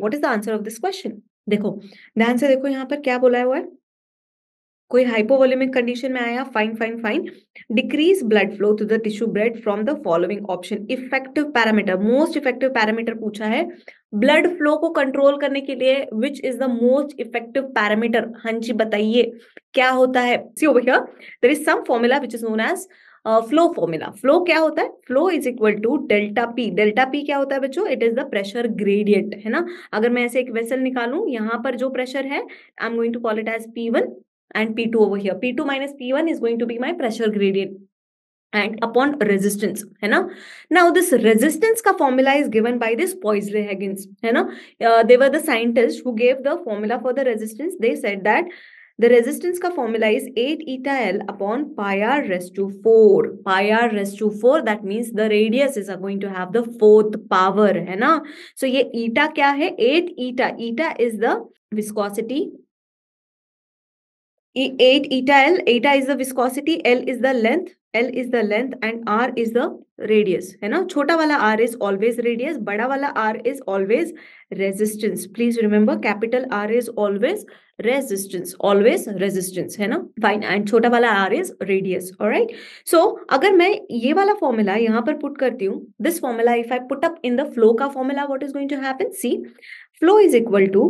What is the answer of this question देखो ध्यान से देखो यहाँ पर क्या बोला हुआ है कोई हाइपोवोलेमिक कंडीशन में आया fine fine fine decrease blood flow to the tissue bread from the following option effective parameter most effective parameter पूछा है ब्लड फ्लो को कंट्रोल करने के लिए which is the most effective parameter हां जी बताइए क्या होता है see over here there is some formula which is known as flow formula flow क्या होता है flow is equal to delta P delta P क्या होता है बच्चों it is the pressure gradient है ना अगर मैं ऐसे एक वेसल निकालू यहाँ पर जो प्रेशर है I am going to call it as P one and P two over P two minus P one is going to be my pressure gradient and upon resistance है ना नाउ दिस रेजिस्टेंस का formula is given by this Poiseuille है ना they were the scientist who gave the formula for the resistance they set that The resistance ka formula is 8 eta L upon pi r raised to 4. Pi r raised to 4 that means the radius is going to have the fourth power Hai na? so ye eta kya hai? 8 eta eta is the viscosity eight eta L, eta is the viscosity, L is the length, L is the length and R is the radius. hai na छोटा wala R is always radius, bada wala R is always resistance. Please remember capital R is always resistance, always resistance. hai na fine and छोटा wala R is radius. all right So agar main ye wala formula yahan par put karti hu this formula if i put up in the flow ka formula what is going to happen see flow is equal to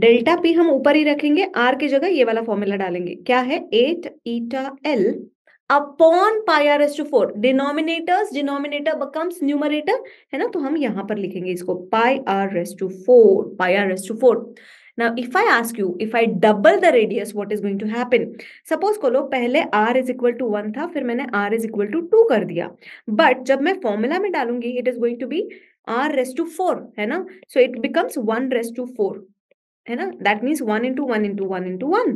delta P हम ऊपर ही रखेंगे are की जगह ये वाला formula डालेंगे क्या है eight eta L upon pi R S to four denominators denominator becomes numerator है ना तो हम यहां पर लिखेंगे इसको pi R S to four pi R S to four Now, if I ask you, if I double the radius, what is going to happen? Suppose को लो पहले r is equal to one था फिर मैंने r is equal to two कर दिया But जब मैं formula में डालूँगी, it is going to be r raised to four, है ना So it becomes one raised to four. है ना that means one into one into one into one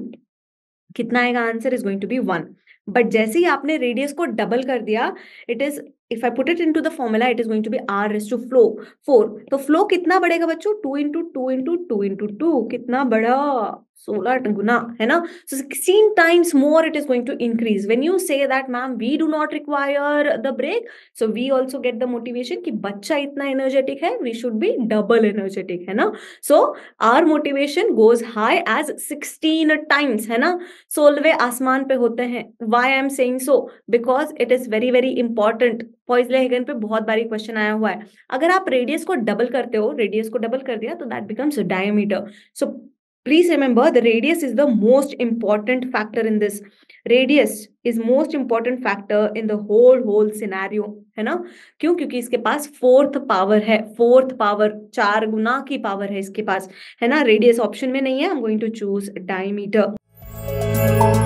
कितना आएगा answer is going to be one but जैसे ही आपने radius को डबल कर दिया it is if I put it into the formula, it is going to be R raised to flow 4. So flow kitna badega bacho? 2 into 2 into 2 into 2. Kitna bada? 16 guna. Hai So 16 times more it is going to increase. When you say that, ma'am, we do not require the break. So we also get the motivation ki bacha itna energetic hai. We should be double energetic. Hai So our motivation goes high as 16 times. Hai So Solve asman pe hote hai. Why I am saying so? Because it is very, very important पॉइज लेहगन पे बहुत बारी question आया हुआ है अगर आप रेडियस को डबल करते हो रेडियस को डबल कर दिया तो that becomes diameter so please remember the radius is the most important factor in this radius is most important factor in the whole whole scenario है ना क्यों क्योंकि इसके पास फोर्थ पावर है फोर्थ पावर चार गुना की पावर है इसके पास है ना रेडियस ऑप्शन में नहीं है I am going to choose diameter